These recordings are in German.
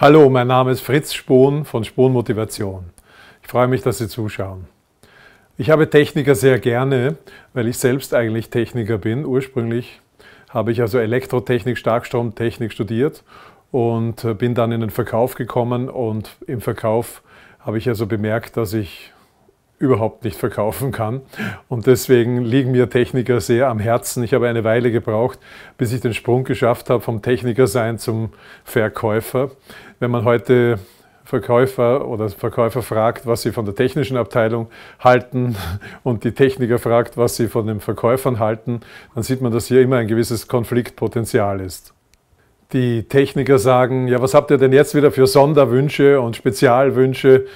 Hallo, mein Name ist Fritz Spohn von Spohn Motivation. Ich freue mich, dass Sie zuschauen. Ich habe Techniker sehr gerne, weil ich selbst eigentlich Techniker bin. Ursprünglich habe ich also Elektrotechnik, Starkstromtechnik studiert und äh, bin dann in den Verkauf gekommen und im Verkauf habe ich also bemerkt, dass ich überhaupt nicht verkaufen kann. Und deswegen liegen mir Techniker sehr am Herzen. Ich habe eine Weile gebraucht, bis ich den Sprung geschafft habe vom Techniker sein zum Verkäufer. Wenn man heute Verkäufer oder Verkäufer fragt, was sie von der technischen Abteilung halten und die Techniker fragt, was sie von den Verkäufern halten, dann sieht man, dass hier immer ein gewisses Konfliktpotenzial ist. Die Techniker sagen, ja, was habt ihr denn jetzt wieder für Sonderwünsche und Spezialwünsche?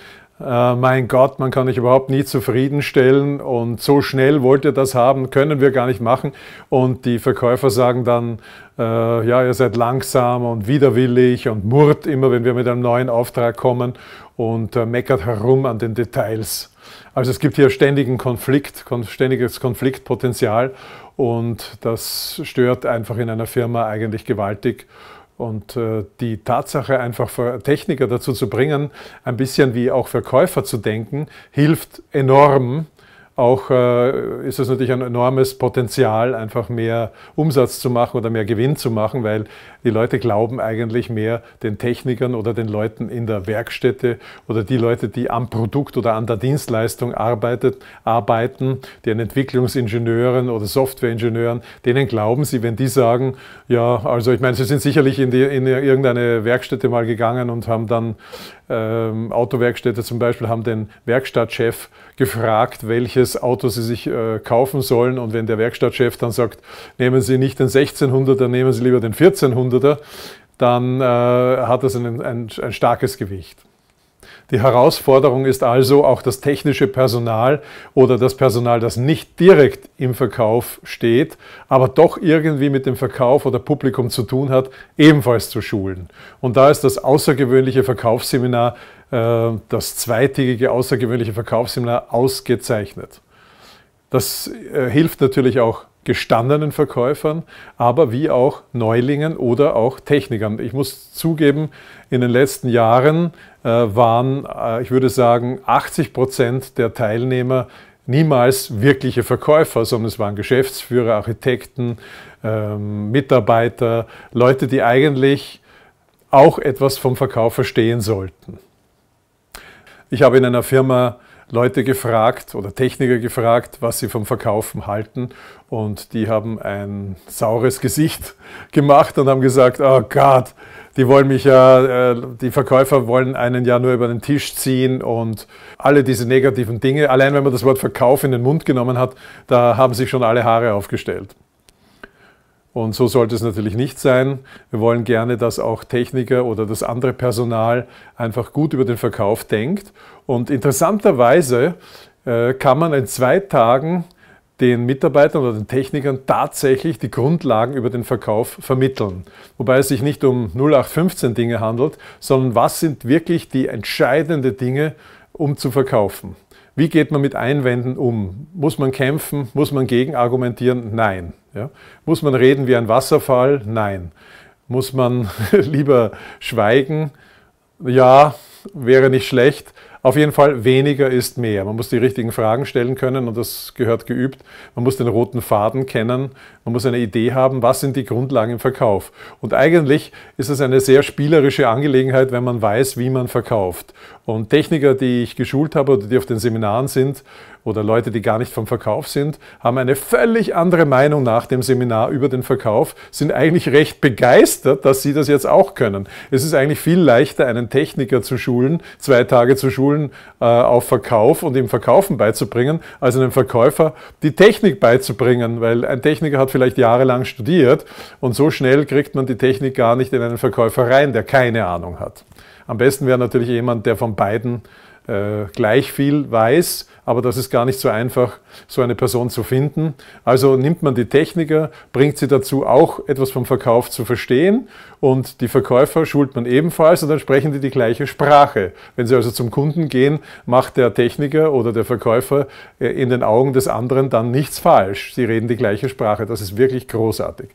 äh, mein Gott, man kann dich überhaupt nie zufriedenstellen und so schnell wollt ihr das haben, können wir gar nicht machen. Und die Verkäufer sagen dann, äh, ja, ihr seid langsam und widerwillig und murrt immer, wenn wir mit einem neuen Auftrag kommen und äh, meckert herum an den Details. Also es gibt hier ständigen Konflikt, ständiges Konfliktpotenzial und das stört einfach in einer Firma eigentlich gewaltig und äh, die Tatsache, einfach Techniker dazu zu bringen, ein bisschen wie auch Verkäufer zu denken, hilft enorm, auch äh, ist es natürlich ein enormes Potenzial, einfach mehr Umsatz zu machen oder mehr Gewinn zu machen, weil die Leute glauben eigentlich mehr den Technikern oder den Leuten in der Werkstätte oder die Leute, die am Produkt oder an der Dienstleistung arbeitet, arbeiten, den Entwicklungsingenieuren oder Softwareingenieuren, denen glauben sie, wenn die sagen, ja, also ich meine, sie sind sicherlich in, die, in irgendeine Werkstätte mal gegangen und haben dann ähm, Autowerkstätte zum Beispiel haben den Werkstattchef gefragt, welches Auto sie sich äh, kaufen sollen. Und wenn der Werkstattchef dann sagt, nehmen Sie nicht den 1600er, nehmen Sie lieber den 1400er, dann äh, hat das ein, ein, ein starkes Gewicht. Die Herausforderung ist also, auch das technische Personal oder das Personal, das nicht direkt im Verkauf steht, aber doch irgendwie mit dem Verkauf oder Publikum zu tun hat, ebenfalls zu schulen. Und da ist das außergewöhnliche Verkaufsseminar, äh, das zweitägige außergewöhnliche Verkaufsseminar ausgezeichnet. Das äh, hilft natürlich auch gestandenen Verkäufern, aber wie auch Neulingen oder auch Technikern. Ich muss zugeben, in den letzten Jahren äh, waren, äh, ich würde sagen, 80 Prozent der Teilnehmer niemals wirkliche Verkäufer, sondern es waren Geschäftsführer, Architekten, ähm, Mitarbeiter, Leute, die eigentlich auch etwas vom Verkauf verstehen sollten. Ich habe in einer Firma Leute gefragt oder Techniker gefragt, was sie vom Verkaufen halten. Und die haben ein saures Gesicht gemacht und haben gesagt, oh Gott, die wollen mich ja, äh, die Verkäufer wollen einen ja nur über den Tisch ziehen und alle diese negativen Dinge. Allein wenn man das Wort Verkauf in den Mund genommen hat, da haben sich schon alle Haare aufgestellt. Und so sollte es natürlich nicht sein. Wir wollen gerne, dass auch Techniker oder das andere Personal einfach gut über den Verkauf denkt. Und interessanterweise äh, kann man in zwei Tagen den Mitarbeitern oder den Technikern tatsächlich die Grundlagen über den Verkauf vermitteln. Wobei es sich nicht um 0815 Dinge handelt, sondern was sind wirklich die entscheidenden Dinge, um zu verkaufen. Wie geht man mit Einwänden um? Muss man kämpfen? Muss man gegenargumentieren? Nein. Ja? Muss man reden wie ein Wasserfall? Nein. Muss man lieber schweigen? Ja, wäre nicht schlecht, auf jeden Fall, weniger ist mehr. Man muss die richtigen Fragen stellen können und das gehört geübt. Man muss den roten Faden kennen. Man muss eine Idee haben, was sind die Grundlagen im Verkauf. Und eigentlich ist es eine sehr spielerische Angelegenheit, wenn man weiß, wie man verkauft. Und Techniker, die ich geschult habe oder die auf den Seminaren sind, oder Leute, die gar nicht vom Verkauf sind, haben eine völlig andere Meinung nach dem Seminar über den Verkauf, sind eigentlich recht begeistert, dass sie das jetzt auch können. Es ist eigentlich viel leichter, einen Techniker zu schulen, zwei Tage zu schulen äh, auf Verkauf und ihm Verkaufen beizubringen, als einem Verkäufer die Technik beizubringen, weil ein Techniker hat vielleicht jahrelang studiert und so schnell kriegt man die Technik gar nicht in einen Verkäufer rein, der keine Ahnung hat. Am besten wäre natürlich jemand, der von beiden äh, gleich viel weiß, aber das ist gar nicht so einfach, so eine Person zu finden. Also nimmt man die Techniker, bringt sie dazu, auch etwas vom Verkauf zu verstehen und die Verkäufer schult man ebenfalls und dann sprechen die die gleiche Sprache. Wenn sie also zum Kunden gehen, macht der Techniker oder der Verkäufer äh, in den Augen des anderen dann nichts falsch. Sie reden die gleiche Sprache. Das ist wirklich großartig.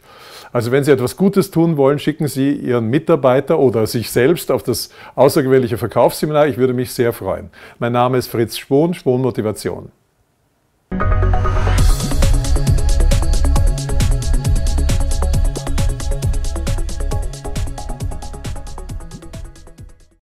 Also wenn Sie etwas Gutes tun wollen, schicken Sie Ihren Mitarbeiter oder sich selbst auf das außergewöhnliche Verkaufsseminar. Ich würde mich sehr freuen. Mein Name ist Fritz Spohn, Spohn Motivation.